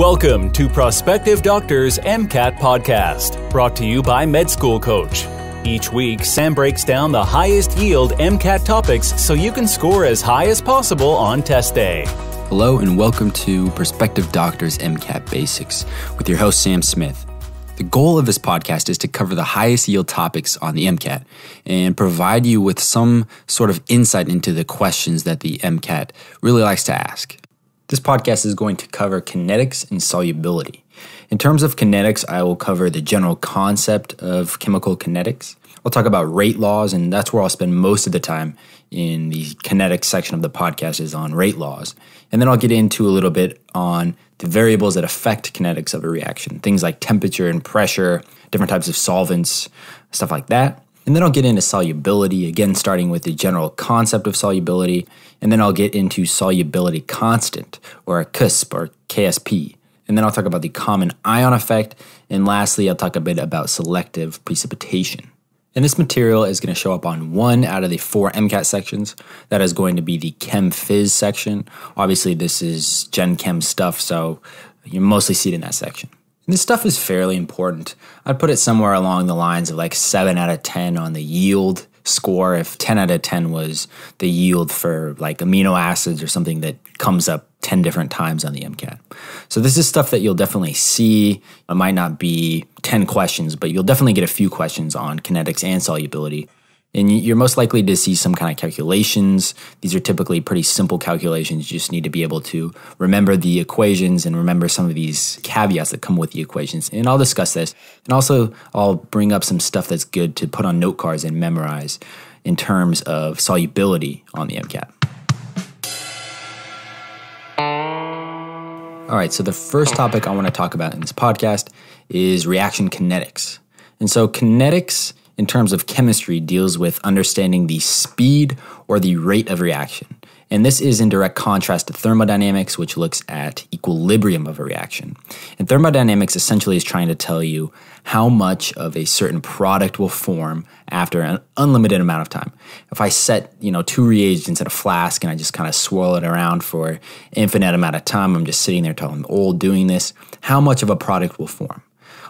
Welcome to Prospective Doctors MCAT Podcast, brought to you by Med School Coach. Each week, Sam breaks down the highest yield MCAT topics so you can score as high as possible on test day. Hello, and welcome to Prospective Doctors MCAT Basics with your host, Sam Smith. The goal of this podcast is to cover the highest yield topics on the MCAT and provide you with some sort of insight into the questions that the MCAT really likes to ask. This podcast is going to cover kinetics and solubility. In terms of kinetics, I will cover the general concept of chemical kinetics. I'll talk about rate laws, and that's where I'll spend most of the time in the kinetics section of the podcast is on rate laws. And then I'll get into a little bit on the variables that affect kinetics of a reaction, things like temperature and pressure, different types of solvents, stuff like that. And then I'll get into solubility, again, starting with the general concept of solubility. And then I'll get into solubility constant, or a CUSP, or KSP. And then I'll talk about the common ion effect. And lastly, I'll talk a bit about selective precipitation. And this material is going to show up on one out of the four MCAT sections. That is going to be the Chem Phys section. Obviously, this is Gen Chem stuff, so you mostly see it in that section. And this stuff is fairly important. I'd put it somewhere along the lines of like 7 out of 10 on the yield score if 10 out of 10 was the yield for like amino acids or something that comes up 10 different times on the MCAT. So this is stuff that you'll definitely see. It might not be 10 questions, but you'll definitely get a few questions on kinetics and solubility. And you're most likely to see some kind of calculations. These are typically pretty simple calculations. You just need to be able to remember the equations and remember some of these caveats that come with the equations. And I'll discuss this. And also, I'll bring up some stuff that's good to put on note cards and memorize in terms of solubility on the MCAT. All right, so the first topic I want to talk about in this podcast is reaction kinetics. And so, kinetics in terms of chemistry, deals with understanding the speed or the rate of reaction. And this is in direct contrast to thermodynamics, which looks at equilibrium of a reaction. And thermodynamics essentially is trying to tell you how much of a certain product will form after an unlimited amount of time. If I set, you know, two reagents in a flask and I just kind of swirl it around for infinite amount of time, I'm just sitting there till I'm old doing this, how much of a product will form?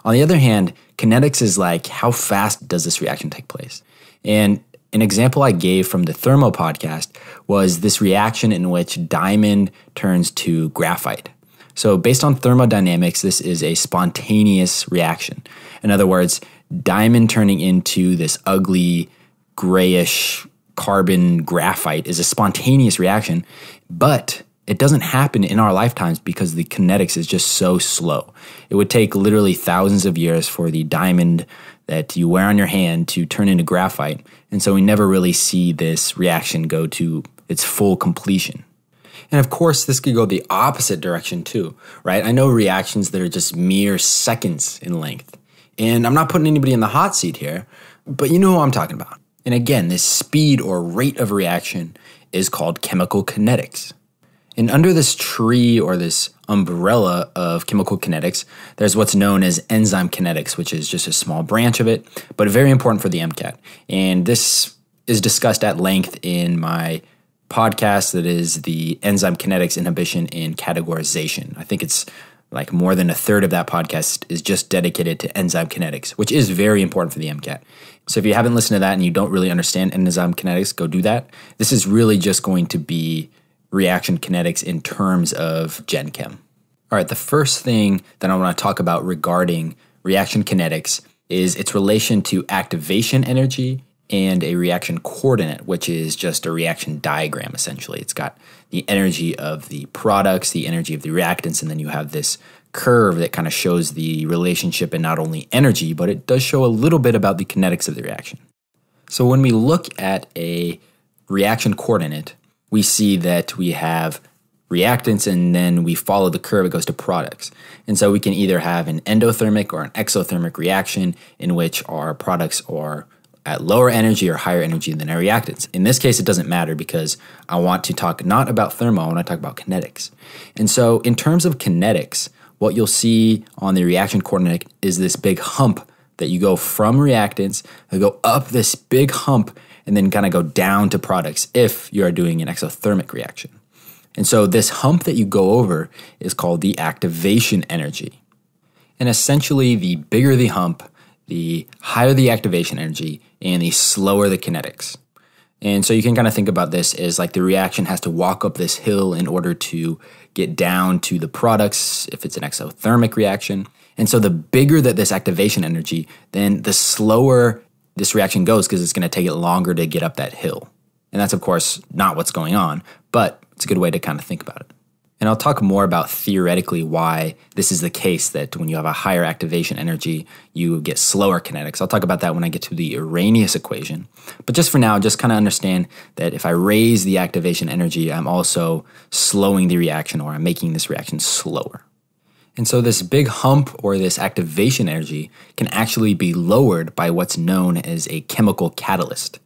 On the other hand, Kinetics is like how fast does this reaction take place? And an example I gave from the Thermo podcast was this reaction in which diamond turns to graphite. So, based on thermodynamics, this is a spontaneous reaction. In other words, diamond turning into this ugly, grayish carbon graphite is a spontaneous reaction, but it doesn't happen in our lifetimes because the kinetics is just so slow. It would take literally thousands of years for the diamond that you wear on your hand to turn into graphite. And so we never really see this reaction go to its full completion. And of course, this could go the opposite direction too, right? I know reactions that are just mere seconds in length. And I'm not putting anybody in the hot seat here, but you know who I'm talking about. And again, this speed or rate of reaction is called chemical kinetics. And under this tree or this umbrella of chemical kinetics, there's what's known as enzyme kinetics, which is just a small branch of it, but very important for the MCAT. And this is discussed at length in my podcast that is the enzyme kinetics inhibition in categorization. I think it's like more than a third of that podcast is just dedicated to enzyme kinetics, which is very important for the MCAT. So if you haven't listened to that and you don't really understand enzyme kinetics, go do that. This is really just going to be reaction kinetics in terms of gen chem. All right, the first thing that I want to talk about regarding reaction kinetics is its relation to activation energy and a reaction coordinate, which is just a reaction diagram essentially. It's got the energy of the products, the energy of the reactants, and then you have this curve that kind of shows the relationship and not only energy, but it does show a little bit about the kinetics of the reaction. So when we look at a reaction coordinate, we see that we have reactants and then we follow the curve, it goes to products. And so we can either have an endothermic or an exothermic reaction in which our products are at lower energy or higher energy than our reactants. In this case, it doesn't matter because I want to talk not about when I want to talk about kinetics. And so in terms of kinetics, what you'll see on the reaction coordinate is this big hump that you go from reactants, you go up this big hump, and then kind of go down to products if you are doing an exothermic reaction. And so this hump that you go over is called the activation energy. And essentially, the bigger the hump, the higher the activation energy, and the slower the kinetics. And so you can kind of think about this as like the reaction has to walk up this hill in order to get down to the products if it's an exothermic reaction. And so the bigger that this activation energy, then the slower this reaction goes because it's going to take it longer to get up that hill. And that's, of course, not what's going on, but it's a good way to kind of think about it. And I'll talk more about theoretically why this is the case that when you have a higher activation energy, you get slower kinetics. I'll talk about that when I get to the Arrhenius equation. But just for now, just kind of understand that if I raise the activation energy, I'm also slowing the reaction or I'm making this reaction slower. And so this big hump or this activation energy can actually be lowered by what's known as a chemical catalyst.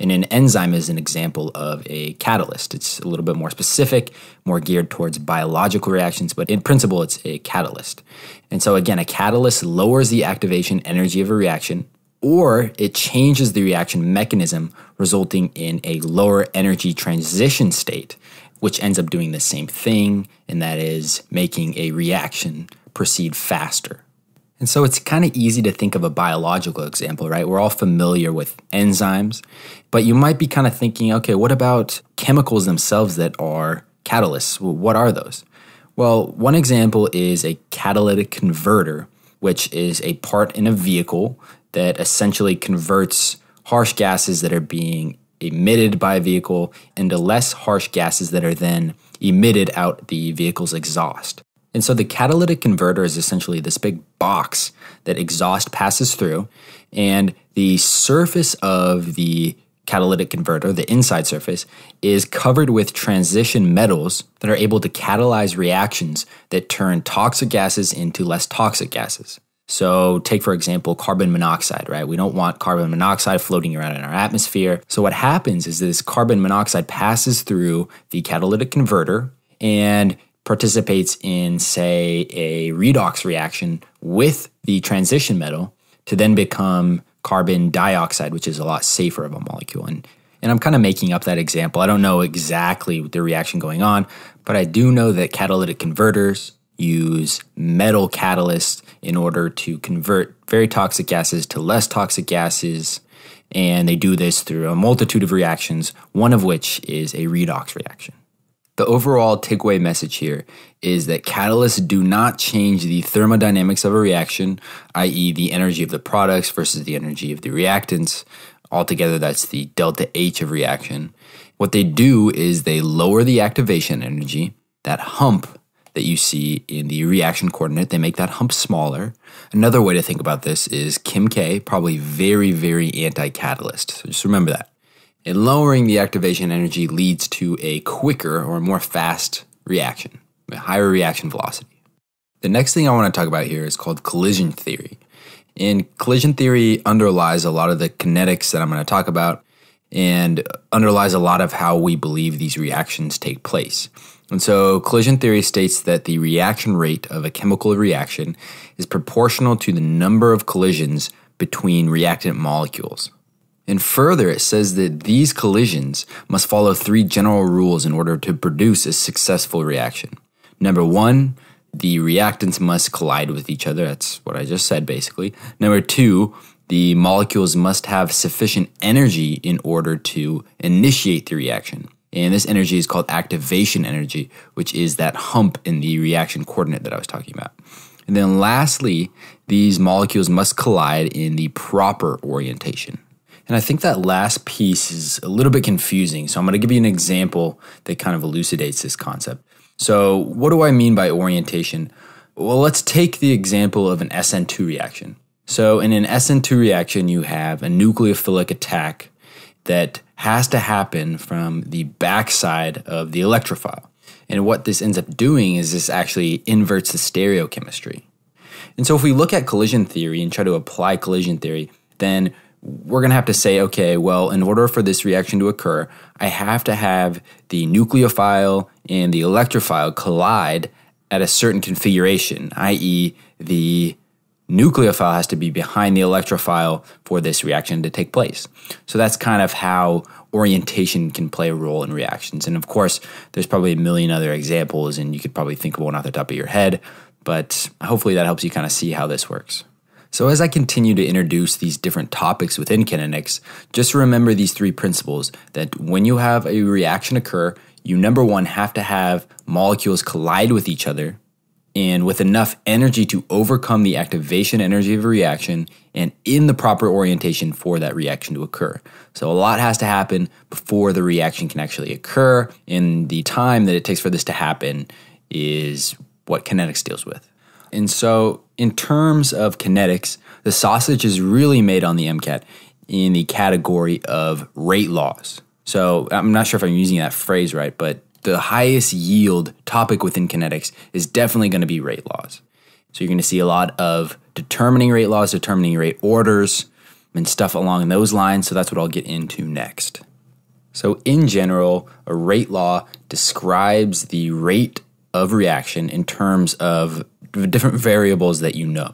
And an enzyme is an example of a catalyst. It's a little bit more specific, more geared towards biological reactions, but in principle, it's a catalyst. And so, again, a catalyst lowers the activation energy of a reaction, or it changes the reaction mechanism, resulting in a lower energy transition state which ends up doing the same thing, and that is making a reaction proceed faster. And so it's kind of easy to think of a biological example, right? We're all familiar with enzymes, but you might be kind of thinking, okay, what about chemicals themselves that are catalysts? Well, what are those? Well, one example is a catalytic converter, which is a part in a vehicle that essentially converts harsh gases that are being emitted by a vehicle into less harsh gases that are then emitted out the vehicle's exhaust. And so the catalytic converter is essentially this big box that exhaust passes through, and the surface of the catalytic converter, the inside surface, is covered with transition metals that are able to catalyze reactions that turn toxic gases into less toxic gases. So, take for example carbon monoxide, right? We don't want carbon monoxide floating around in our atmosphere. So, what happens is this carbon monoxide passes through the catalytic converter and participates in, say, a redox reaction with the transition metal to then become carbon dioxide, which is a lot safer of a molecule. And, and I'm kind of making up that example. I don't know exactly the reaction going on, but I do know that catalytic converters use metal catalysts in order to convert very toxic gases to less toxic gases. And they do this through a multitude of reactions, one of which is a redox reaction. The overall takeaway message here is that catalysts do not change the thermodynamics of a reaction, i.e., the energy of the products versus the energy of the reactants. Altogether, that's the delta H of reaction. What they do is they lower the activation energy, that hump that you see in the reaction coordinate. They make that hump smaller. Another way to think about this is Kim K, probably very, very anti catalyst. So just remember that. And lowering the activation energy leads to a quicker or more fast reaction, a higher reaction velocity. The next thing I want to talk about here is called collision theory. And collision theory underlies a lot of the kinetics that I'm going to talk about and underlies a lot of how we believe these reactions take place. And so collision theory states that the reaction rate of a chemical reaction is proportional to the number of collisions between reactant molecules. And further, it says that these collisions must follow three general rules in order to produce a successful reaction. Number one, the reactants must collide with each other. That's what I just said, basically. Number two, the molecules must have sufficient energy in order to initiate the reaction. And this energy is called activation energy, which is that hump in the reaction coordinate that I was talking about. And then lastly, these molecules must collide in the proper orientation. And I think that last piece is a little bit confusing. So I'm going to give you an example that kind of elucidates this concept. So, what do I mean by orientation? Well, let's take the example of an SN2 reaction. So, in an SN2 reaction, you have a nucleophilic attack that has to happen from the backside of the electrophile. And what this ends up doing is this actually inverts the stereochemistry. And so if we look at collision theory and try to apply collision theory, then we're going to have to say, okay, well, in order for this reaction to occur, I have to have the nucleophile and the electrophile collide at a certain configuration, i.e., the nucleophile has to be behind the electrophile for this reaction to take place. So that's kind of how orientation can play a role in reactions. And of course, there's probably a million other examples, and you could probably think of one off the top of your head, but hopefully that helps you kind of see how this works. So, as I continue to introduce these different topics within kinetics, just remember these three principles that when you have a reaction occur, you number one have to have molecules collide with each other and with enough energy to overcome the activation energy of a reaction and in the proper orientation for that reaction to occur. So, a lot has to happen before the reaction can actually occur, and the time that it takes for this to happen is what kinetics deals with. And so, in terms of kinetics, the sausage is really made on the MCAT in the category of rate laws. So, I'm not sure if I'm using that phrase right, but the highest yield topic within kinetics is definitely going to be rate laws. So you're going to see a lot of determining rate laws, determining rate orders, and stuff along those lines. So that's what I'll get into next. So, in general, a rate law describes the rate of reaction in terms of different variables that you know.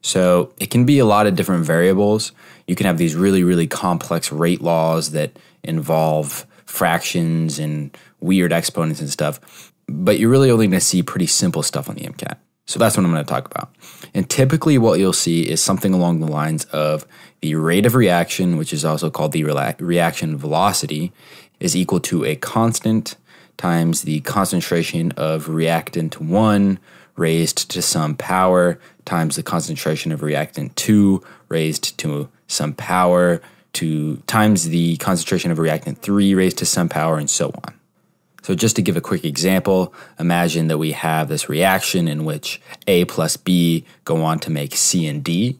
So, it can be a lot of different variables. You can have these really, really complex rate laws that involve fractions and weird exponents and stuff, but you're really only going to see pretty simple stuff on the MCAT. So that's what I'm going to talk about. And typically, what you'll see is something along the lines of the rate of reaction, which is also called the reaction velocity, is equal to a constant times the concentration of reactant 1 raised to some power times the concentration of reactant 2 raised to some power to times the concentration of reactant 3 raised to some power and so on. So just to give a quick example, imagine that we have this reaction in which A plus B go on to make C and D.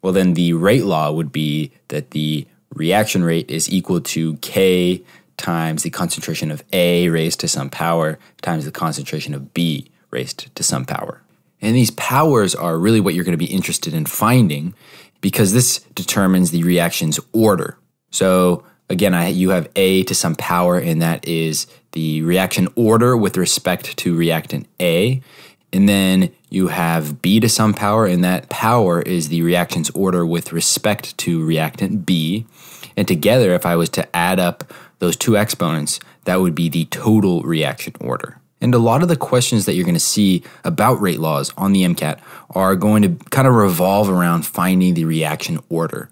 Well, then the rate law would be that the reaction rate is equal to K times the concentration of A raised to some power times the concentration of B raised to some power. And these powers are really what you're going to be interested in finding because this determines the reaction's order. So again, I, you have A to some power, and that is the reaction order with respect to reactant A. And then you have B to some power, and that power is the reaction's order with respect to reactant B. And together, if I was to add up those two exponents, that would be the total reaction order. And a lot of the questions that you're going to see about rate laws on the MCAT are going to kind of revolve around finding the reaction order.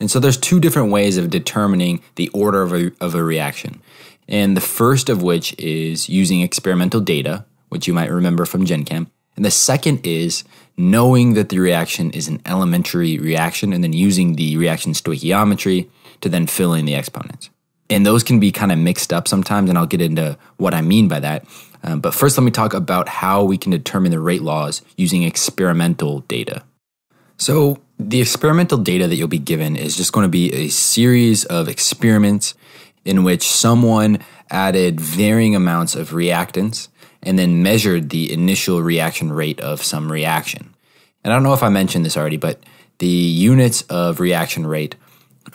And so there's two different ways of determining the order of a, of a reaction. And the first of which is using experimental data, which you might remember from Gen Chem. And the second is knowing that the reaction is an elementary reaction and then using the reaction stoichiometry to then fill in the exponents and those can be kind of mixed up sometimes, and I'll get into what I mean by that. Um, but first, let me talk about how we can determine the rate laws using experimental data. So, the experimental data that you'll be given is just going to be a series of experiments in which someone added varying amounts of reactants and then measured the initial reaction rate of some reaction. And I don't know if I mentioned this already, but the units of reaction rate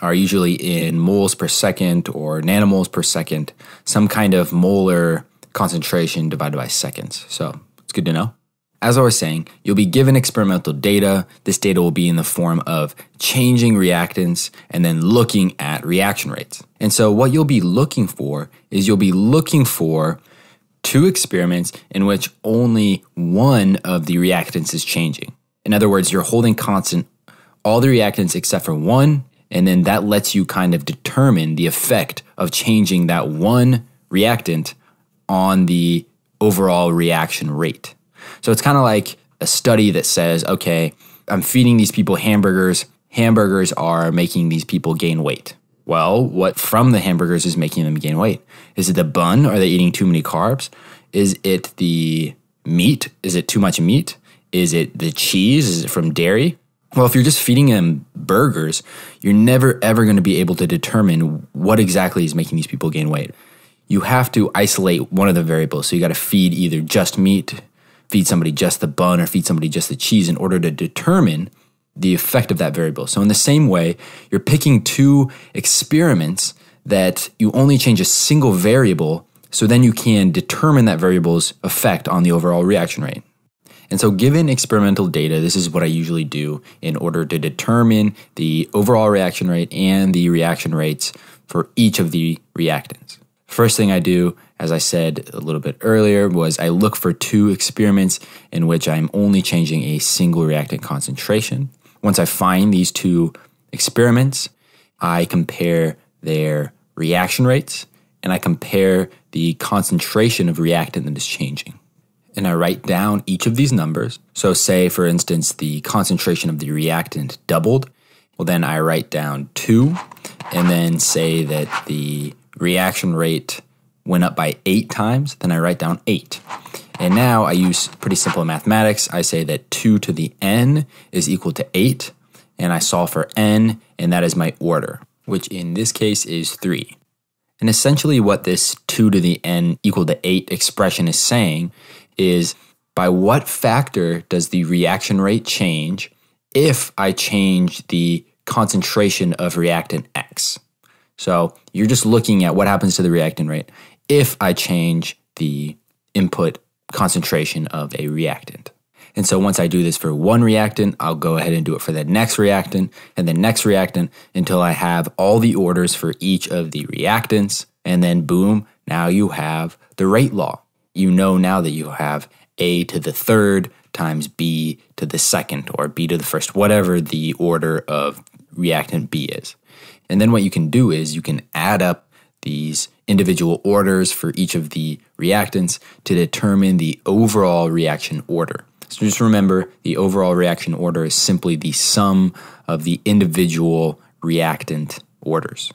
are usually in moles per second or nanomoles per second, some kind of molar concentration divided by seconds. So it's good to know. As I was saying, you'll be given experimental data. This data will be in the form of changing reactants and then looking at reaction rates. And so, what you'll be looking for is you'll be looking for two experiments in which only one of the reactants is changing. In other words, you're holding constant all the reactants except for one, and then that lets you kind of determine the effect of changing that one reactant on the overall reaction rate. So it's kind of like a study that says, okay, I'm feeding these people hamburgers. Hamburgers are making these people gain weight. Well, what from the hamburgers is making them gain weight? Is it the bun? Are they eating too many carbs? Is it the meat? Is it too much meat? Is it the cheese? Is it from dairy? Well, if you're just feeding them burgers, you're never ever going to be able to determine what exactly is making these people gain weight. You have to isolate one of the variables. So you got to feed either just meat, feed somebody just the bun, or feed somebody just the cheese in order to determine the effect of that variable. So, in the same way, you're picking two experiments that you only change a single variable, so then you can determine that variable's effect on the overall reaction rate. And so, given experimental data, this is what I usually do in order to determine the overall reaction rate and the reaction rates for each of the reactants. First thing I do, as I said a little bit earlier, was I look for two experiments in which I'm only changing a single reactant concentration. Once I find these two experiments, I compare their reaction rates and I compare the concentration of reactant that is changing and I write down each of these numbers. So, say for instance, the concentration of the reactant doubled. Well, then I write down two, and then say that the reaction rate went up by eight times. Then I write down eight. And now I use pretty simple mathematics. I say that 2 to the n is equal to 8, and I solve for n, and that is my order, which in this case is 3. And essentially, what this 2 to the n equal to 8 expression is saying is by what factor does the reaction rate change if I change the concentration of reactant X? So you're just looking at what happens to the reactant rate if I change the input concentration of a reactant. And so once I do this for one reactant, I'll go ahead and do it for the next reactant and the next reactant until I have all the orders for each of the reactants. And then boom, now you have the rate law you know now that you have a to the third times b to the second or b to the first, whatever the order of reactant b is. And then what you can do is you can add up these individual orders for each of the reactants to determine the overall reaction order. So just remember the overall reaction order is simply the sum of the individual reactant orders.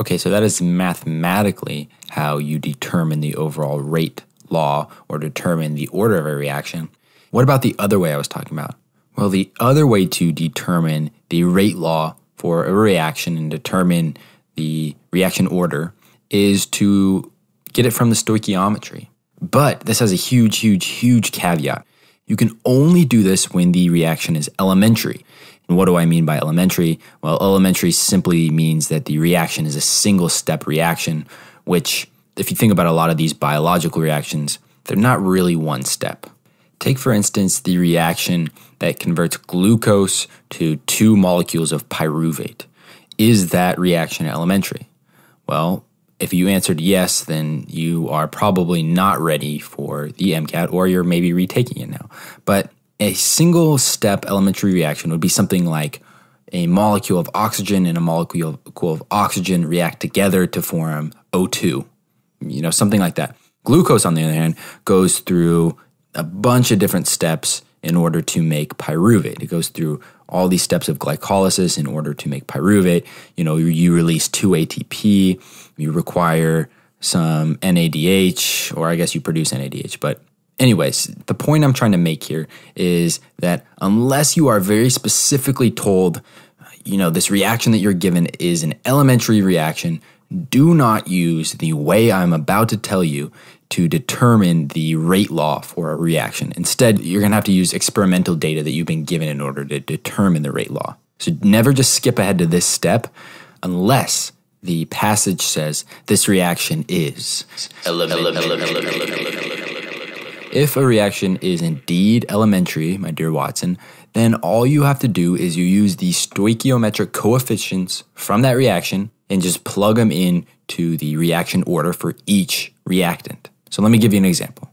Okay, so that is mathematically how you determine the overall rate law or determine the order of a reaction. What about the other way I was talking about? Well, the other way to determine the rate law for a reaction and determine the reaction order is to get it from the stoichiometry. But this has a huge, huge, huge caveat. You can only do this when the reaction is elementary. And what do I mean by elementary? Well, elementary simply means that the reaction is a single step reaction, which if you think about a lot of these biological reactions, they're not really one step. Take, for instance, the reaction that converts glucose to two molecules of pyruvate. Is that reaction elementary? Well, if you answered yes, then you are probably not ready for the MCAT or you're maybe retaking it now. But a single step elementary reaction would be something like a molecule of oxygen and a molecule of oxygen react together to form O2 you know, something like that. Glucose, on the other hand, goes through a bunch of different steps in order to make pyruvate. It goes through all these steps of glycolysis in order to make pyruvate. You know, you release 2 ATP, you require some NADH, or I guess you produce NADH. But, anyways, the point I'm trying to make here is that unless you are very specifically told, you know, this reaction that you're given is an elementary reaction do not use the way I'm about to tell you to determine the rate law for a reaction. Instead, you're going to have to use experimental data that you've been given in order to determine the rate law. So never just skip ahead to this step unless the passage says this reaction is. if a reaction is indeed elementary, my dear Watson, then all you have to do is you use the stoichiometric coefficients from that reaction and just plug them in to the reaction order for each reactant. So let me give you an example.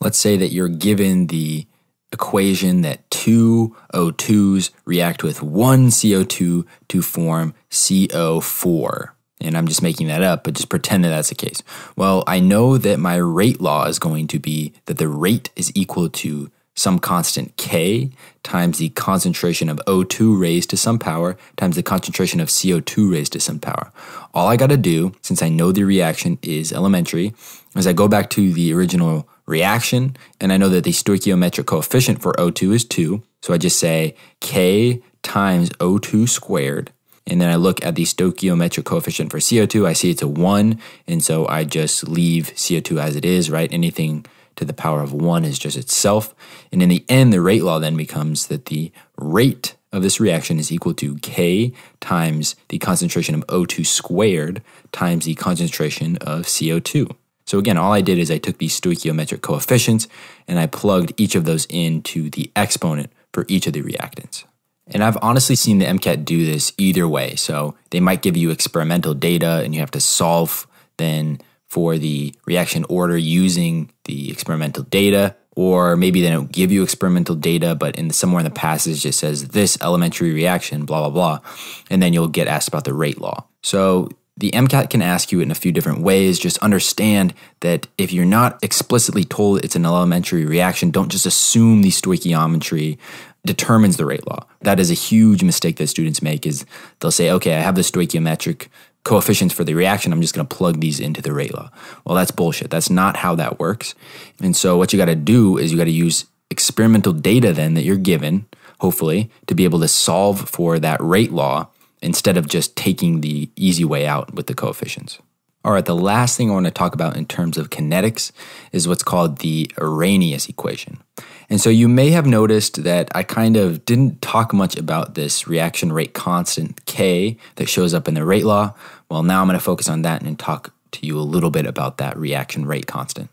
Let's say that you're given the equation that two O2s react with one CO2 to form CO4. And I'm just making that up, but just pretend that that's the case. Well, I know that my rate law is going to be that the rate is equal to some constant K times the concentration of O2 raised to some power times the concentration of CO2 raised to some power. All I got to do, since I know the reaction is elementary, is I go back to the original reaction and I know that the stoichiometric coefficient for O2 is 2. So I just say K times O2 squared. And then I look at the stoichiometric coefficient for CO2. I see it's a 1. And so I just leave CO2 as it is, right? Anything to the power of 1 is just itself. And in the end, the rate law then becomes that the rate of this reaction is equal to K times the concentration of O2 squared times the concentration of CO2. So again, all I did is I took these stoichiometric coefficients and I plugged each of those into the exponent for each of the reactants. And I've honestly seen the MCAT do this either way. So they might give you experimental data and you have to solve then for the reaction order using the experimental data, or maybe they don't give you experimental data, but in the, somewhere in the passage it says this elementary reaction, blah blah blah, and then you'll get asked about the rate law. So the MCAT can ask you in a few different ways. Just understand that if you're not explicitly told it's an elementary reaction, don't just assume the stoichiometry determines the rate law. That is a huge mistake that students make is they'll say, okay, I have the stoichiometric coefficients for the reaction, I'm just going to plug these into the rate law. Well, that's bullshit. That's not how that works. And so what you got to do is you got to use experimental data then that you're given, hopefully, to be able to solve for that rate law instead of just taking the easy way out with the coefficients. All right, the last thing I want to talk about in terms of kinetics is what's called the Arrhenius equation. And so you may have noticed that I kind of didn't talk much about this reaction rate constant K that shows up in the rate law. Well, now I'm going to focus on that and talk to you a little bit about that reaction rate constant.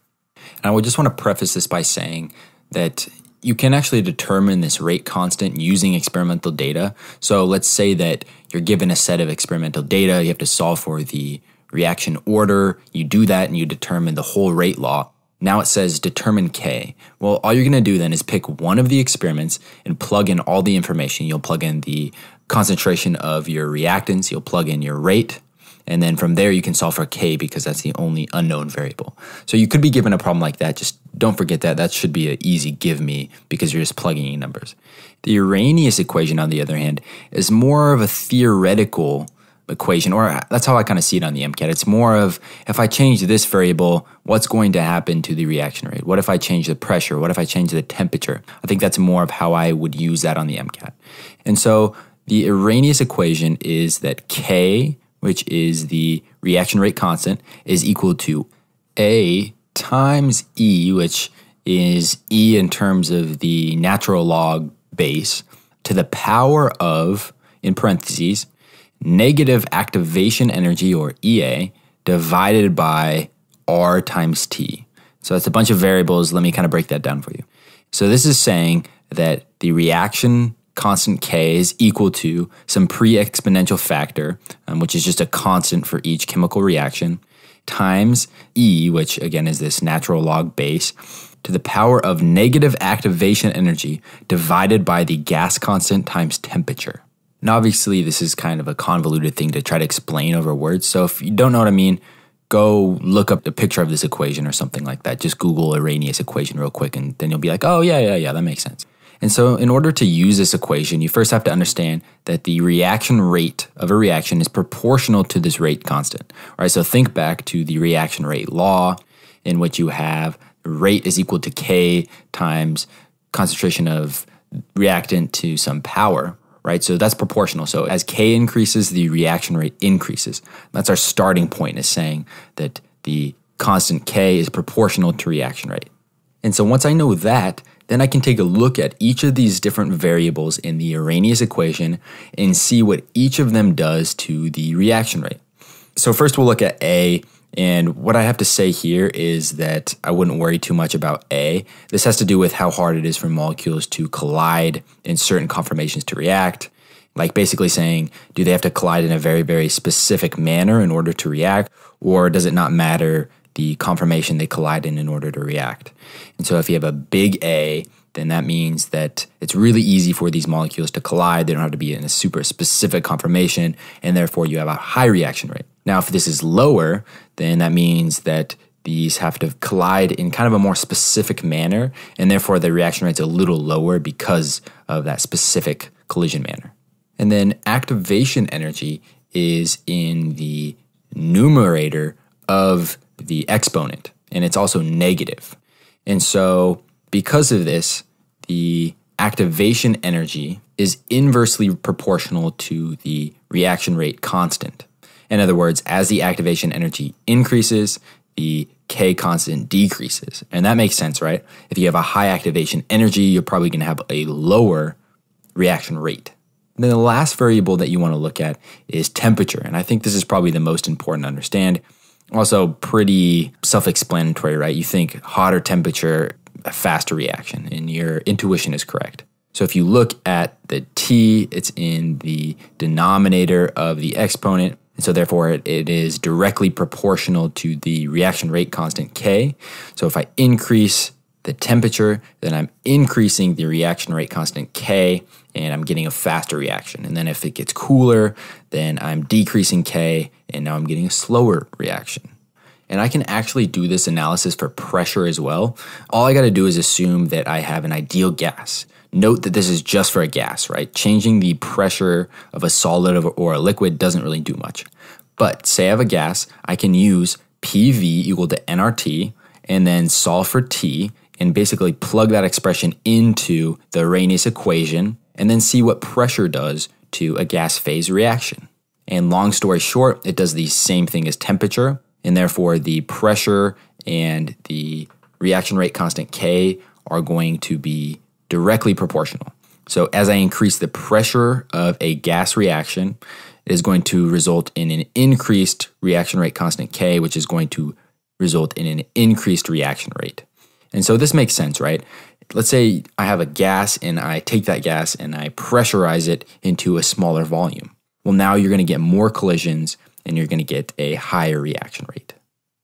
And I would just want to preface this by saying that you can actually determine this rate constant using experimental data. So let's say that you're given a set of experimental data, you have to solve for the reaction order, you do that and you determine the whole rate law. Now it says determine K. Well, all you're going to do then is pick one of the experiments and plug in all the information. You'll plug in the concentration of your reactants, you'll plug in your rate, and then from there you can solve for K because that's the only unknown variable. So you could be given a problem like that. Just don't forget that. That should be an easy give me because you're just plugging in numbers. The Arrhenius equation, on the other hand, is more of a theoretical equation, or that's how I kind of see it on the MCAT. It's more of if I change this variable, what's going to happen to the reaction rate? What if I change the pressure? What if I change the temperature? I think that's more of how I would use that on the MCAT. And so the Arrhenius equation is that K, which is the reaction rate constant, is equal to A times E, which is E in terms of the natural log base, to the power of, in parentheses, negative activation energy, or EA, divided by R times T. So that's a bunch of variables. Let me kind of break that down for you. So this is saying that the reaction constant K is equal to some pre exponential factor, um, which is just a constant for each chemical reaction, times E, which again is this natural log base, to the power of negative activation energy divided by the gas constant times temperature. Now, obviously, this is kind of a convoluted thing to try to explain over words. So if you don't know what I mean, go look up the picture of this equation or something like that. Just Google Arrhenius equation real quick, and then you'll be like, oh, yeah, yeah, yeah, that makes sense. And so, in order to use this equation, you first have to understand that the reaction rate of a reaction is proportional to this rate constant. All right? So, think back to the reaction rate law, in which you have rate is equal to K times concentration of reactant to some power right? So that's proportional. So as K increases, the reaction rate increases. That's our starting point is saying that the constant K is proportional to reaction rate. And so once I know that, then I can take a look at each of these different variables in the Arrhenius equation and see what each of them does to the reaction rate. So first we'll look at A and what I have to say here is that I wouldn't worry too much about A. This has to do with how hard it is for molecules to collide in certain conformations to react. Like basically saying, do they have to collide in a very, very specific manner in order to react? Or does it not matter the conformation they collide in in order to react? And so if you have a big A, then that means that it's really easy for these molecules to collide. They don't have to be in a super specific conformation, and therefore you have a high reaction rate. Now, if this is lower, then that means that these have to collide in kind of a more specific manner, and therefore the reaction rate's a little lower because of that specific collision manner. And then activation energy is in the numerator of the exponent, and it's also negative. And so, because of this, the activation energy is inversely proportional to the reaction rate constant. In other words, as the activation energy increases, the K constant decreases. And that makes sense, right? If you have a high activation energy, you're probably going to have a lower reaction rate. And then the last variable that you want to look at is temperature. And I think this is probably the most important to understand. Also, pretty self explanatory, right? You think hotter temperature, a faster reaction, and your intuition is correct. So if you look at the t, it's in the denominator of the exponent. And so therefore it, it is directly proportional to the reaction rate constant K. So if I increase the temperature, then I'm increasing the reaction rate constant K and I'm getting a faster reaction. And then if it gets cooler, then I'm decreasing K and now I'm getting a slower reaction. And I can actually do this analysis for pressure as well. All I gotta do is assume that I have an ideal gas. Note that this is just for a gas, right? Changing the pressure of a solid or a liquid doesn't really do much. But say I have a gas, I can use PV equal to nRT and then solve for T and basically plug that expression into the Arrhenius equation and then see what pressure does to a gas phase reaction. And long story short, it does the same thing as temperature, and therefore the pressure and the reaction rate constant K are going to be directly proportional. So as I increase the pressure of a gas reaction, it is going to result in an increased reaction rate constant K, which is going to result in an increased reaction rate. And so this makes sense, right? Let's say I have a gas and I take that gas and I pressurize it into a smaller volume. Well, now you're going to get more collisions and you're going to get a higher reaction rate.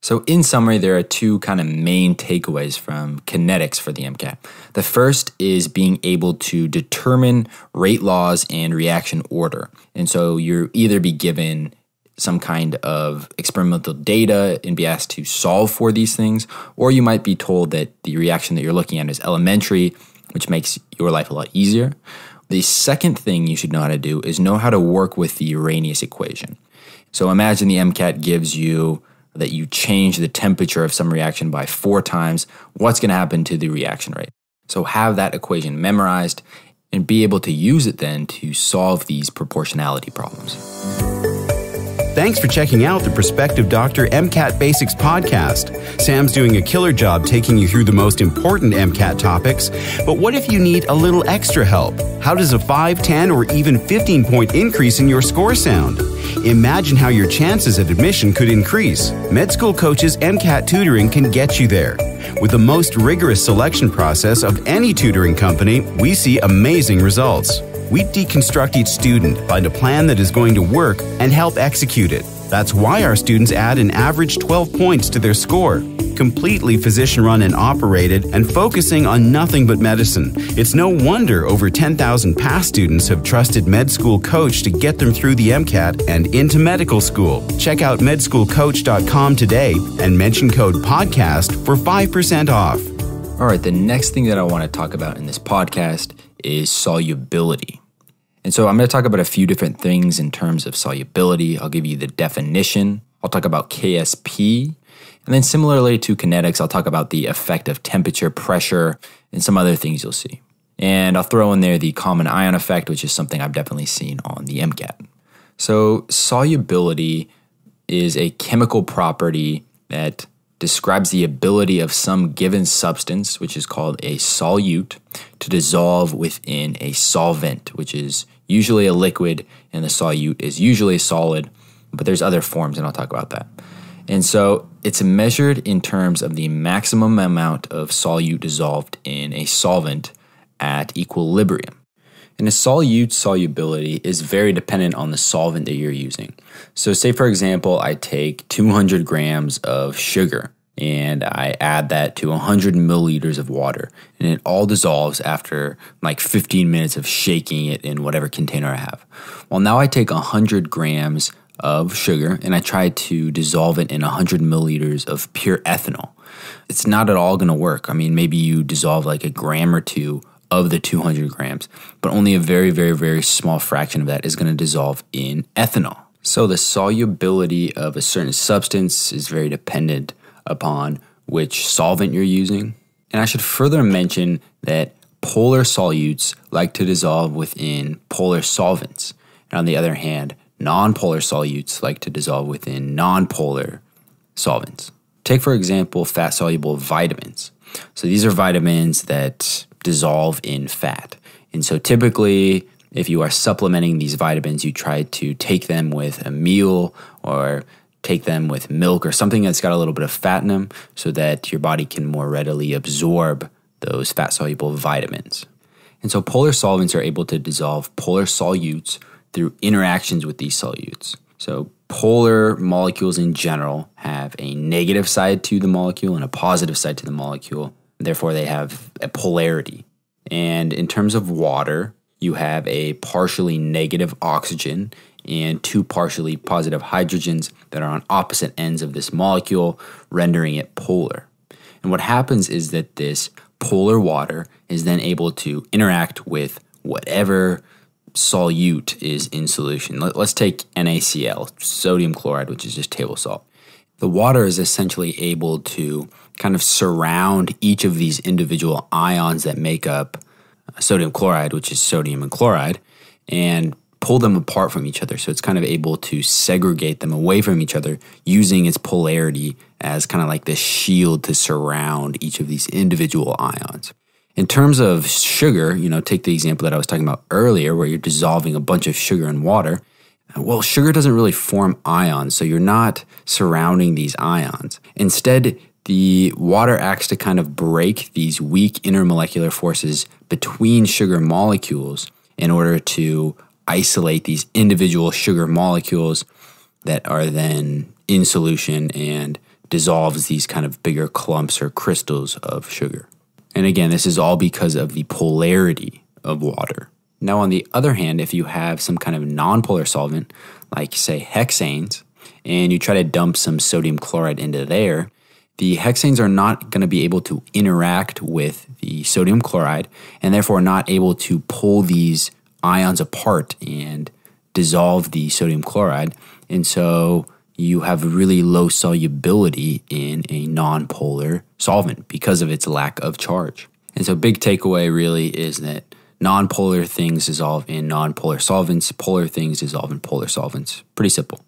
So, in summary, there are two kind of main takeaways from kinetics for the MCAT. The first is being able to determine rate laws and reaction order. And so, you are either be given some kind of experimental data and be asked to solve for these things, or you might be told that the reaction that you're looking at is elementary, which makes your life a lot easier. The second thing you should know how to do is know how to work with the Arrhenius equation. So, imagine the MCAT gives you that you change the temperature of some reaction by four times, what's going to happen to the reaction rate? So have that equation memorized and be able to use it then to solve these proportionality problems. Thanks for checking out the Prospective Doctor MCAT Basics podcast. Sam's doing a killer job taking you through the most important MCAT topics, but what if you need a little extra help? How does a 5, 10, or even 15 point increase in your score sound? Imagine how your chances at admission could increase. Med School Coaches MCAT Tutoring can get you there. With the most rigorous selection process of any tutoring company, we see amazing results we deconstruct each student, find a plan that is going to work, and help execute it. That's why our students add an average 12 points to their score. Completely physician run and operated, and focusing on nothing but medicine. It's no wonder over 10,000 past students have trusted med school coach to get them through the MCAT and into medical school. Check out medschoolcoach.com today and mention code PODCAST for 5% off. All right, the next thing that I want to talk about in this podcast is solubility. And so I'm going to talk about a few different things in terms of solubility. I'll give you the definition. I'll talk about KSP. And then similarly to kinetics, I'll talk about the effect of temperature, pressure, and some other things you'll see. And I'll throw in there the common ion effect, which is something I've definitely seen on the MCAT. So solubility is a chemical property that describes the ability of some given substance, which is called a solute, to dissolve within a solvent, which is usually a liquid, and the solute is usually a solid, but there's other forms, and I'll talk about that. And so it's measured in terms of the maximum amount of solute dissolved in a solvent at equilibrium. And a solute solubility is very dependent on the solvent that you're using. So, say for example, I take 200 grams of sugar and I add that to 100 milliliters of water, and it all dissolves after like 15 minutes of shaking it in whatever container I have. Well, now I take 100 grams of sugar and I try to dissolve it in 100 milliliters of pure ethanol. It's not at all going to work. I mean, maybe you dissolve like a gram or two of the 200 grams, but only a very, very, very small fraction of that is going to dissolve in ethanol. So, the solubility of a certain substance is very dependent upon which solvent you're using. And I should further mention that polar solutes like to dissolve within polar solvents. And on the other hand, nonpolar solutes like to dissolve within nonpolar solvents. Take, for example, fat soluble vitamins. So, these are vitamins that dissolve in fat. And so, typically, if you are supplementing these vitamins, you try to take them with a meal or take them with milk or something that's got a little bit of fat in them so that your body can more readily absorb those fat soluble vitamins. And so polar solvents are able to dissolve polar solutes through interactions with these solutes. So polar molecules in general have a negative side to the molecule and a positive side to the molecule. Therefore, they have a polarity. And in terms of water, you have a partially negative oxygen and two partially positive hydrogens that are on opposite ends of this molecule, rendering it polar. And what happens is that this polar water is then able to interact with whatever solute is in solution. Let, us take NaCl, sodium chloride, which is just table salt. The water is essentially able to kind of surround each of these individual ions that make up sodium chloride, which is sodium and chloride, and pull them apart from each other. So it's kind of able to segregate them away from each other using its polarity as kind of like the shield to surround each of these individual ions. In terms of sugar, you know, take the example that I was talking about earlier where you're dissolving a bunch of sugar in water. Well, sugar doesn't really form ions, so you're not surrounding these ions. Instead, the water acts to kind of break these weak intermolecular forces between sugar molecules in order to isolate these individual sugar molecules that are then in solution and dissolves these kind of bigger clumps or crystals of sugar. And again, this is all because of the polarity of water. Now, on the other hand, if you have some kind of nonpolar solvent, like say hexanes, and you try to dump some sodium chloride into there, the hexanes are not going to be able to interact with the sodium chloride and therefore not able to pull these ions apart and dissolve the sodium chloride. And so you have really low solubility in a nonpolar solvent because of its lack of charge. And so, big takeaway really is that nonpolar things dissolve in nonpolar solvents, polar things dissolve in polar solvents. Pretty simple.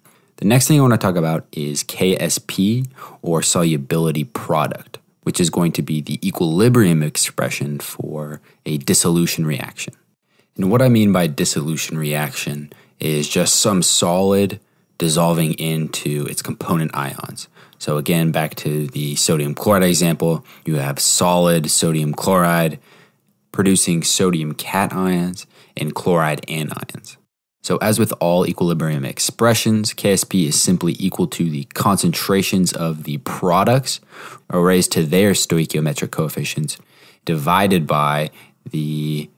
The next thing I want to talk about is KSP or solubility product, which is going to be the equilibrium expression for a dissolution reaction. And what I mean by dissolution reaction is just some solid dissolving into its component ions. So, again, back to the sodium chloride example, you have solid sodium chloride producing sodium cations and chloride anions. So as with all equilibrium expressions, KSP is simply equal to the concentrations of the products raised to their stoichiometric coefficients divided by the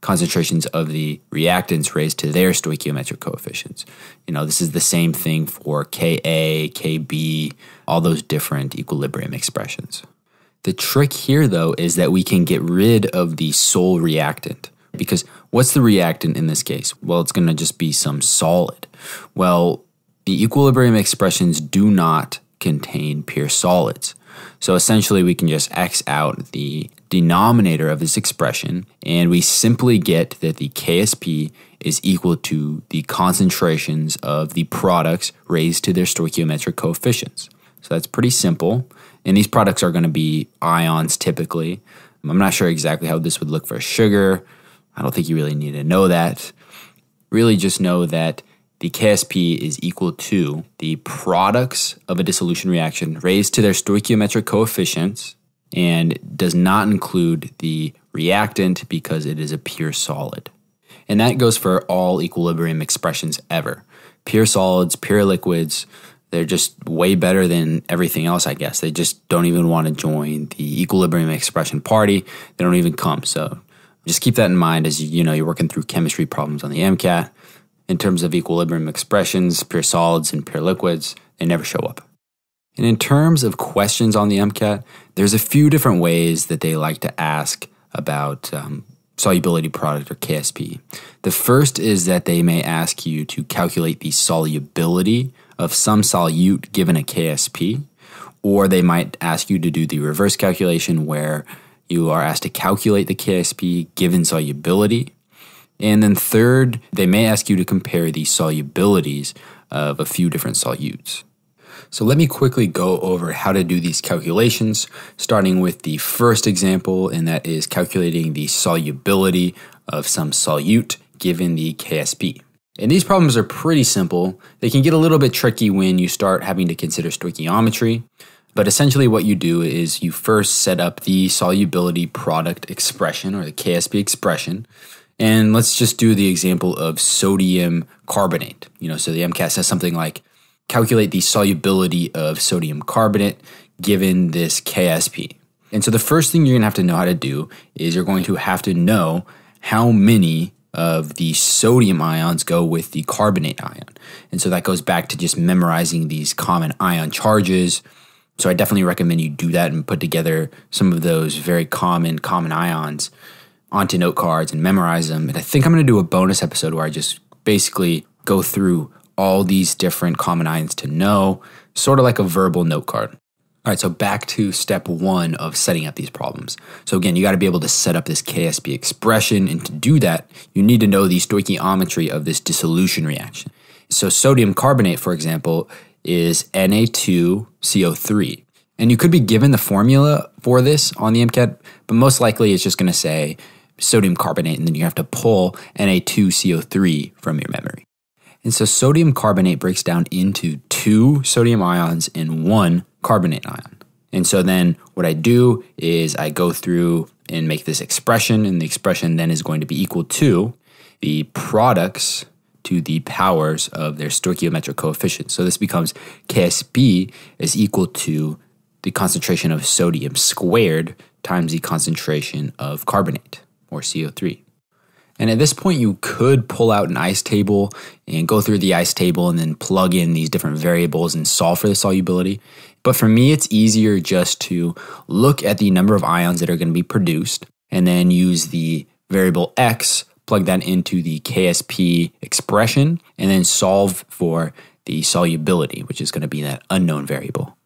concentrations of the reactants raised to their stoichiometric coefficients. You know, this is the same thing for Ka, Kb, all those different equilibrium expressions. The trick here though is that we can get rid of the sole reactant because What's the reactant in this case? Well, it's going to just be some solid. Well, the equilibrium expressions do not contain pure solids. So essentially, we can just x out the denominator of this expression, and we simply get that the KSP is equal to the concentrations of the products raised to their stoichiometric coefficients. So that's pretty simple. And these products are going to be ions typically. I'm not sure exactly how this would look for sugar, I don't think you really need to know that. Really, just know that the KSP is equal to the products of a dissolution reaction raised to their stoichiometric coefficients and does not include the reactant because it is a pure solid. And that goes for all equilibrium expressions ever. Pure solids, pure liquids, they're just way better than everything else, I guess. They just don't even want to join the equilibrium expression party. They don't even come. So just keep that in mind as you, you know you're working through chemistry problems on the MCAT. In terms of equilibrium expressions, pure solids and pure liquids, they never show up. And in terms of questions on the MCAT, there's a few different ways that they like to ask about um, solubility product or KSP. The first is that they may ask you to calculate the solubility of some solute given a KSP, or they might ask you to do the reverse calculation where you are asked to calculate the KSP given solubility. And then, third, they may ask you to compare the solubilities of a few different solutes. So, let me quickly go over how to do these calculations, starting with the first example, and that is calculating the solubility of some solute given the KSP. And these problems are pretty simple. They can get a little bit tricky when you start having to consider stoichiometry. But essentially, what you do is you first set up the solubility product expression or the KSP expression. And let's just do the example of sodium carbonate. You know, so the MCAT says something like calculate the solubility of sodium carbonate given this KSP. And so the first thing you're going to have to know how to do is you're going to have to know how many of the sodium ions go with the carbonate ion. And so that goes back to just memorizing these common ion charges so I definitely recommend you do that and put together some of those very common common ions onto note cards and memorize them. And I think I'm going to do a bonus episode where I just basically go through all these different common ions to know, sort of like a verbal note card. All right, so back to step one of setting up these problems. So again, you got to be able to set up this KSP expression, and to do that, you need to know the stoichiometry of this dissolution reaction. So sodium carbonate, for example, is Na2CO3. And you could be given the formula for this on the MCAT, but most likely it's just going to say sodium carbonate, and then you have to pull Na2CO3 from your memory. And so sodium carbonate breaks down into two sodium ions and one carbonate ion. And so then what I do is I go through and make this expression, and the expression then is going to be equal to the products to the powers of their stoichiometric coefficient. So this becomes Ksb is equal to the concentration of sodium squared times the concentration of carbonate or CO3. And at this point, you could pull out an ice table and go through the ice table and then plug in these different variables and solve for the solubility. But for me, it's easier just to look at the number of ions that are going to be produced and then use the variable x plug that into the KSP expression, and then solve for the solubility, which is going to be that unknown variable.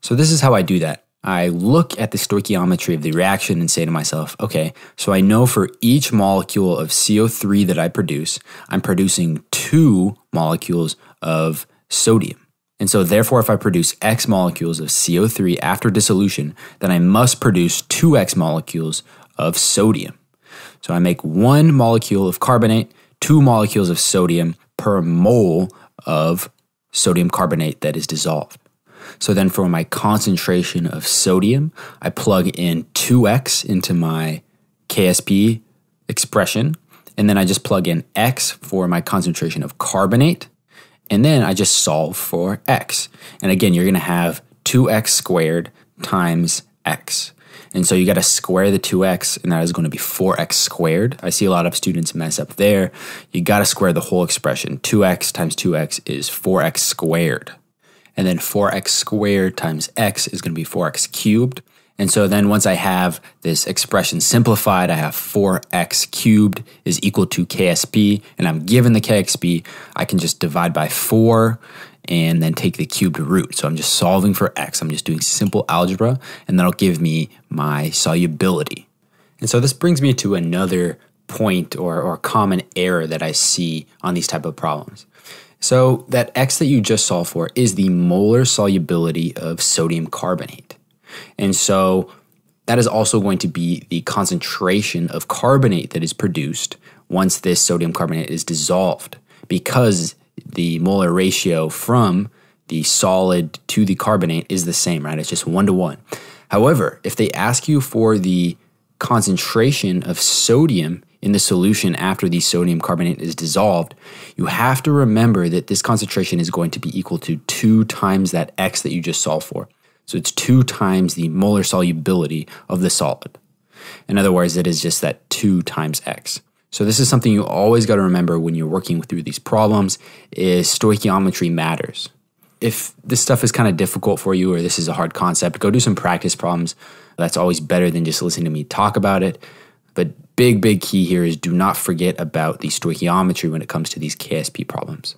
So this is how I do that. I look at the stoichiometry of the reaction and say to myself, okay, so I know for each molecule of CO3 that I produce, I'm producing two molecules of sodium. And so, therefore, if I produce X molecules of CO3 after dissolution, then I must produce 2X molecules of sodium. So I make one molecule of carbonate, two molecules of sodium per mole of sodium carbonate that is dissolved. So then for my concentration of sodium, I plug in 2x into my KSP expression, and then I just plug in x for my concentration of carbonate, and then I just solve for x. And again, you're gonna have 2x squared times x. And so you got to square the 2x, and that is going to be 4x squared. I see a lot of students mess up there. You got to square the whole expression. 2x times 2x is 4x squared. And then 4x squared times x is going to be 4x cubed. And so then once I have this expression simplified, I have 4x cubed is equal to ksp, and I'm given the kxp, I can just divide by 4 and then take the cubed root. So I'm just solving for x. I'm just doing simple algebra, and that'll give me my solubility. And so this brings me to another point or, or common error that I see on these type of problems. So that x that you just solved for is the molar solubility of sodium carbonate. And so that is also going to be the concentration of carbonate that is produced once this sodium carbonate is dissolved because the molar ratio from the solid to the carbonate is the same, right? It's just one to one. However, if they ask you for the concentration of sodium in the solution after the sodium carbonate is dissolved, you have to remember that this concentration is going to be equal to two times that X that you just solved for. So it's two times the molar solubility of the solid. In other words, it is just that two times X. So this is something you always got to remember when you're working through these problems is stoichiometry matters. If this stuff is kind of difficult for you or this is a hard concept, go do some practice problems. That's always better than just listening to me talk about it. But big big key here is do not forget about the stoichiometry when it comes to these KSP problems.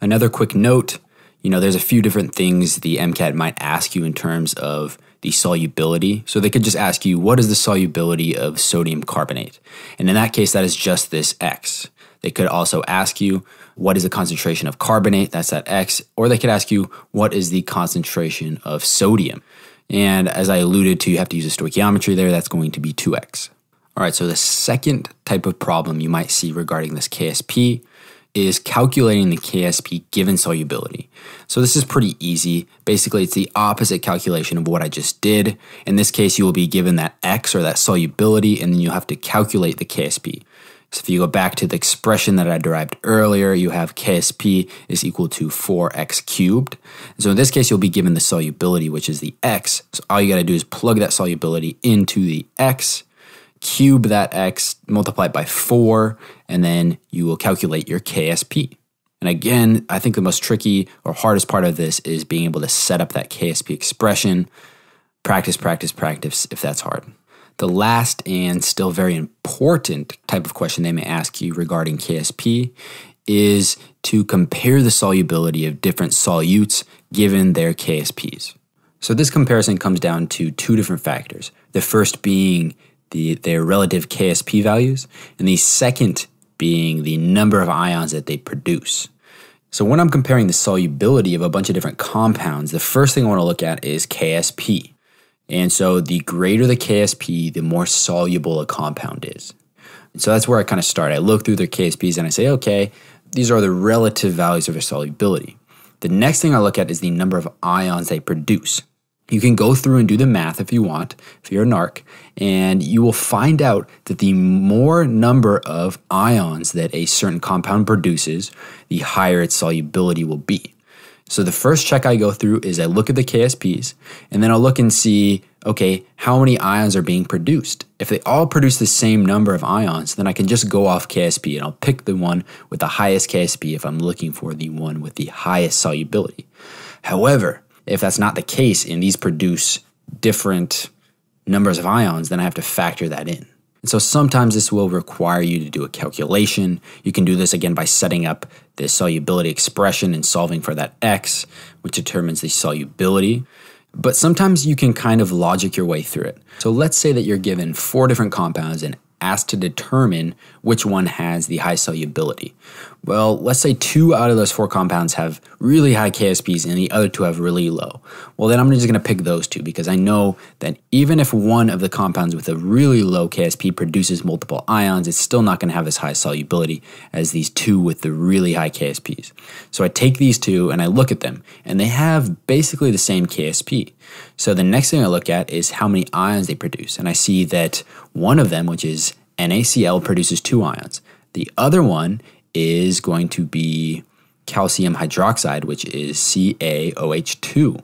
Another quick note, you know, there's a few different things the MCAT might ask you in terms of the solubility. So they could just ask you, what is the solubility of sodium carbonate? And in that case, that is just this X. They could also ask you, what is the concentration of carbonate? That's that X. Or they could ask you, what is the concentration of sodium? And as I alluded to, you have to use a stoichiometry there. That's going to be 2X. All right, so the second type of problem you might see regarding this KSP is calculating the KSP given solubility. So this is pretty easy. Basically, it's the opposite calculation of what I just did. In this case, you will be given that X or that solubility, and then you'll have to calculate the KSP. So if you go back to the expression that I derived earlier, you have KSP is equal to 4x cubed. So in this case, you'll be given the solubility, which is the x. So all you got to do is plug that solubility into the x, cube that x, multiply it by 4, and then you will calculate your KSP. And again, I think the most tricky or hardest part of this is being able to set up that KSP expression. Practice, practice, practice if that's hard. The last and still very important type of question they may ask you regarding KSP is to compare the solubility of different solutes given their KSPs. So this comparison comes down to two different factors. The first being the, their relative KSP values, and the second being the number of ions that they produce. So when I'm comparing the solubility of a bunch of different compounds, the first thing I want to look at is KSP. And so the greater the KSP, the more soluble a compound is. And so that's where I kind of start. I look through their KSPs and I say, okay, these are the relative values of their solubility. The next thing I look at is the number of ions they produce. You can go through and do the math if you want, if you're a narc, and you will find out that the more number of ions that a certain compound produces, the higher its solubility will be. So the first check I go through is I look at the KSPs, and then I'll look and see, okay, how many ions are being produced? If they all produce the same number of ions, then I can just go off KSP and I'll pick the one with the highest KSP if I'm looking for the one with the highest solubility. However, if that's not the case and these produce different numbers of ions, then I have to factor that in. And so sometimes this will require you to do a calculation. You can do this again by setting up the solubility expression and solving for that x, which determines the solubility. But sometimes you can kind of logic your way through it. So let's say that you're given four different compounds and asked to determine which one has the high solubility. Well, let's say two out of those four compounds have really high KSPs and the other two have really low. Well, then I'm just going to pick those two because I know that even if one of the compounds with a really low KSP produces multiple ions, it's still not going to have as high solubility as these two with the really high KSPs. So I take these two and I look at them and they have basically the same KSP. So the next thing I look at is how many ions they produce. And I see that one of them, which is NaCl, produces two ions. The other one is going to be calcium hydroxide, which is CaOH2.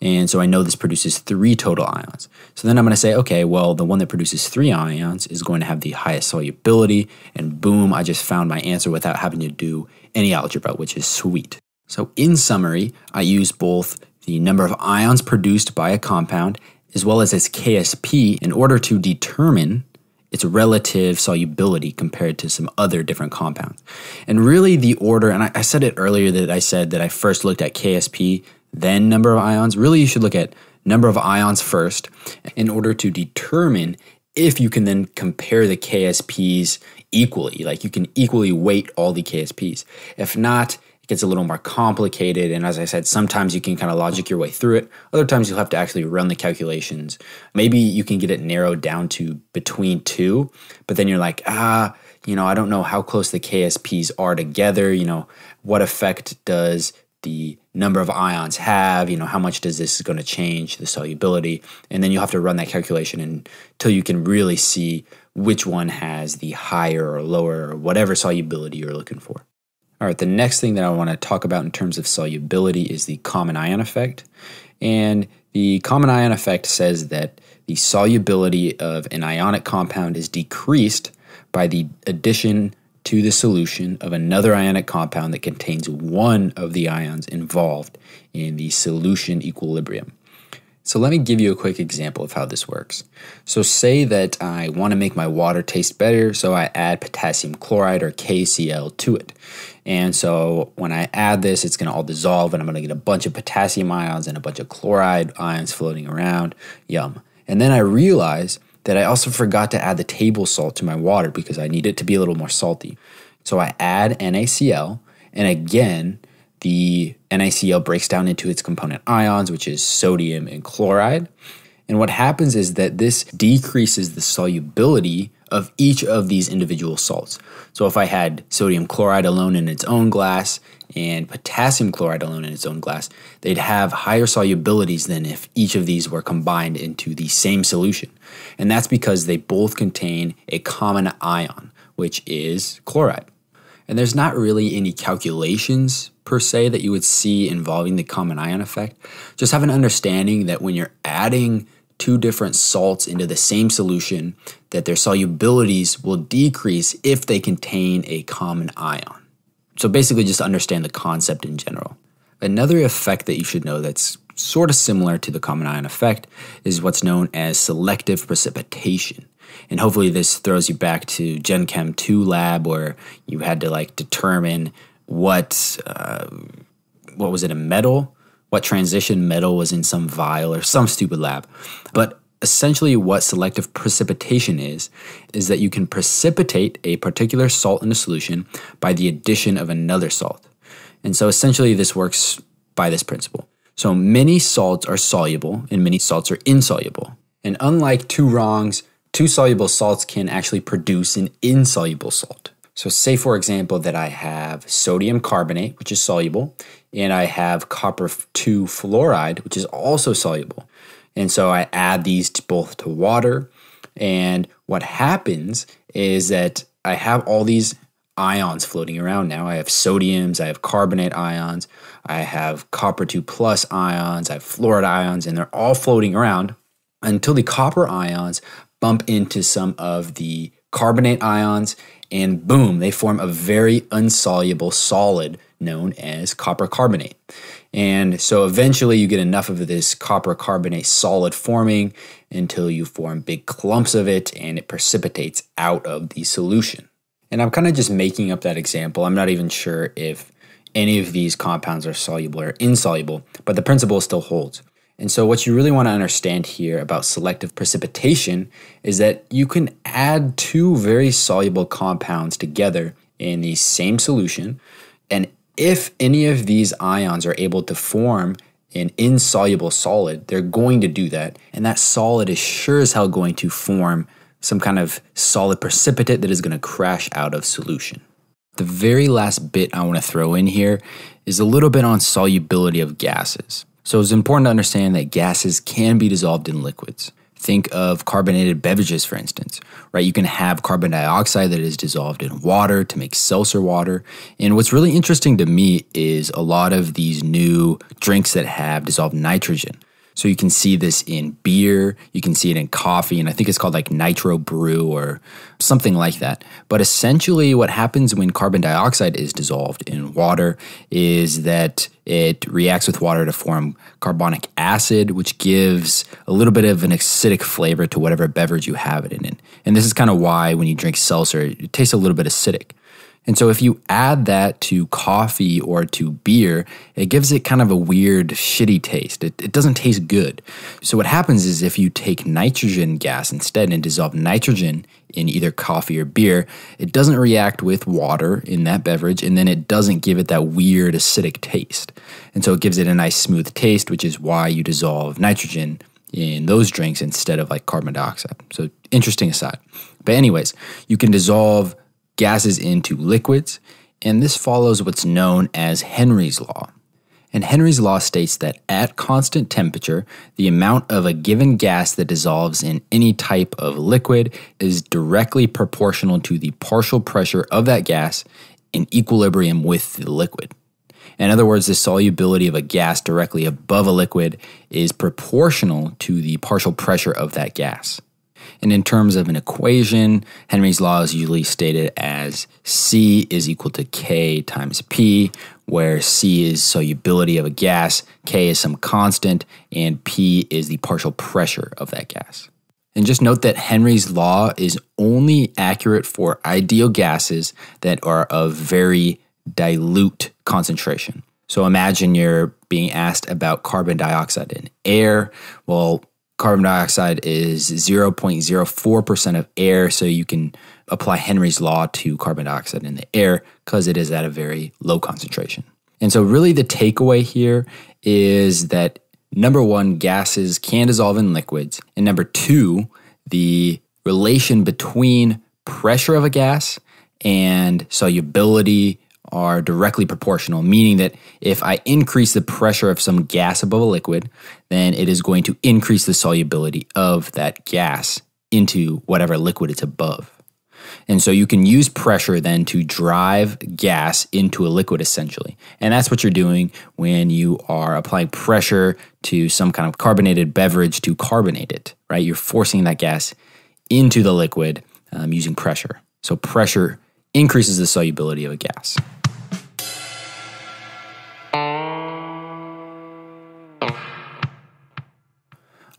And so I know this produces three total ions. So then I'm going to say, okay, well, the one that produces three ions is going to have the highest solubility. And boom, I just found my answer without having to do any algebra, which is sweet. So in summary, I use both the number of ions produced by a compound as well as its KSP in order to determine its relative solubility compared to some other different compounds. And really, the order, and I, I said it earlier that I said that I first looked at KSP, then number of ions. Really, you should look at number of ions first in order to determine if you can then compare the KSPs equally. Like you can equally weight all the KSPs. If not, gets a little more complicated. And as I said, sometimes you can kind of logic your way through it. Other times you'll have to actually run the calculations. Maybe you can get it narrowed down to between two, but then you're like, ah, you know, I don't know how close the KSPs are together. You know, what effect does the number of ions have, you know, how much does this is going to change the solubility? And then you'll have to run that calculation until you can really see which one has the higher or lower or whatever solubility you're looking for. All right, the next thing that I want to talk about in terms of solubility is the common ion effect. And the common ion effect says that the solubility of an ionic compound is decreased by the addition to the solution of another ionic compound that contains one of the ions involved in the solution equilibrium. So let me give you a quick example of how this works. So say that I want to make my water taste better, so I add potassium chloride or KCl to it. And so when I add this, it's going to all dissolve and I'm going to get a bunch of potassium ions and a bunch of chloride ions floating around. Yum. And then I realize that I also forgot to add the table salt to my water because I need it to be a little more salty. So I add NaCl and again, the NaCl breaks down into its component ions, which is sodium and chloride. And what happens is that this decreases the solubility of each of these individual salts. So if I had sodium chloride alone in its own glass and potassium chloride alone in its own glass, they'd have higher solubilities than if each of these were combined into the same solution. And that's because they both contain a common ion, which is chloride. And there's not really any calculations per se that you would see involving the common ion effect. Just have an understanding that when you're adding two different salts into the same solution that their solubilities will decrease if they contain a common ion. So basically just understand the concept in general. Another effect that you should know that's sort of similar to the common ion effect is what's known as selective precipitation. And hopefully this throws you back to Gen Chem 2 lab where you had to like determine what uh, what was it a metal what transition metal was in some vial or some stupid lab. But essentially, what selective precipitation is, is that you can precipitate a particular salt in a solution by the addition of another salt. And so essentially, this works by this principle. So many salts are soluble and many salts are insoluble. And unlike two wrongs, two soluble salts can actually produce an insoluble salt. So, say for example that I have sodium carbonate, which is soluble, and I have copper 2 fluoride, which is also soluble. And so I add these to both to water. And what happens is that I have all these ions floating around now. I have sodiums, I have carbonate ions, I have copper 2 plus ions, I have fluoride ions, and they're all floating around until the copper ions bump into some of the carbonate ions, and boom, they form a very insoluble solid known as copper carbonate. And so eventually you get enough of this copper carbonate solid forming until you form big clumps of it and it precipitates out of the solution. And I'm kind of just making up that example. I'm not even sure if any of these compounds are soluble or insoluble, but the principle still holds. And so, what you really want to understand here about selective precipitation is that you can add two very soluble compounds together in the same solution and if any of these ions are able to form an insoluble solid, they're going to do that. And that solid is sure as hell going to form some kind of solid precipitate that is going to crash out of solution. The very last bit I want to throw in here is a little bit on solubility of gases. So it's important to understand that gases can be dissolved in liquids. Think of carbonated beverages, for instance, right? You can have carbon dioxide that is dissolved in water to make seltzer water. And what's really interesting to me is a lot of these new drinks that have dissolved nitrogen. So you can see this in beer, you can see it in coffee, and I think it's called like nitro brew or something like that. But essentially, what happens when carbon dioxide is dissolved in water is that it reacts with water to form carbonic acid, which gives a little bit of an acidic flavor to whatever beverage you have it in. And this is kind of why when you drink seltzer, it tastes a little bit acidic. And so if you add that to coffee or to beer, it gives it kind of a weird, shitty taste. It, it, doesn't taste good. So what happens is if you take nitrogen gas instead and dissolve nitrogen in either coffee or beer, it doesn't react with water in that beverage, and then it doesn't give it that weird acidic taste. And so it gives it a nice smooth taste, which is why you dissolve nitrogen in those drinks instead of like carbon dioxide. So interesting aside. But anyways, you can dissolve gases into liquids, and this follows what's known as Henry's law. And Henry's law states that at constant temperature, the amount of a given gas that dissolves in any type of liquid is directly proportional to the partial pressure of that gas in equilibrium with the liquid. In other words, the solubility of a gas directly above a liquid is proportional to the partial pressure of that gas. And in terms of an equation, Henry's law is usually stated as C is equal to K times P, where C is solubility of a gas, K is some constant, and P is the partial pressure of that gas. And just note that Henry's law is only accurate for ideal gases that are of very dilute concentration. So imagine you're being asked about carbon dioxide in air. Well, carbon dioxide is 0.04% of air, so you can apply Henry's law to carbon dioxide in the air because it is at a very low concentration. And so, really, the takeaway here is that number one, gases can dissolve in liquids. And number two, the relation between pressure of a gas and solubility are directly proportional, meaning that if I increase the pressure of some gas above a liquid, then it is going to increase the solubility of that gas into whatever liquid it's above. And so you can use pressure then to drive gas into a liquid essentially. And that's what you're doing when you are applying pressure to some kind of carbonated beverage to carbonate it, right? You're forcing that gas into the liquid um, using pressure. So pressure increases the solubility of a gas.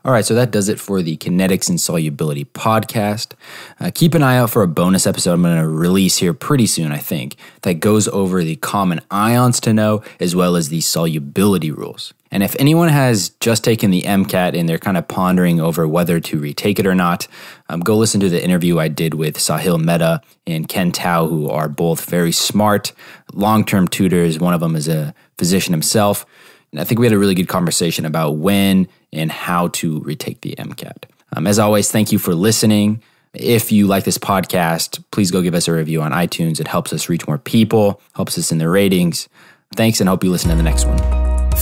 All right, so that does it for the Kinetics and Solubility podcast. Uh, keep an eye out for a bonus episode I'm going to release here pretty soon, I think, that goes over the common ions to know as well as the solubility rules. And if anyone has just taken the MCAT and they're kind of pondering over whether to retake it or not, um, go listen to the interview I did with Sahil Mehta and Ken Tao, who are both very smart long term tutors. One of them is a physician himself. And I think we had a really good conversation about when and how to retake the MCAT. Um, as always, thank you for listening. If you like this podcast, please go give us a review on iTunes. It helps us reach more people, helps us in the ratings. Thanks and hope you listen to the next one.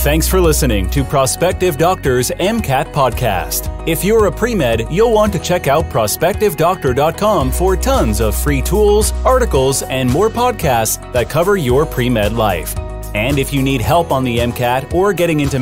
Thanks for listening to Prospective Doctor's MCAT podcast. If you're a pre med, you'll want to check out prospectivedoctor.com for tons of free tools, articles, and more podcasts that cover your pre med life. And if you need help on the MCAT or getting into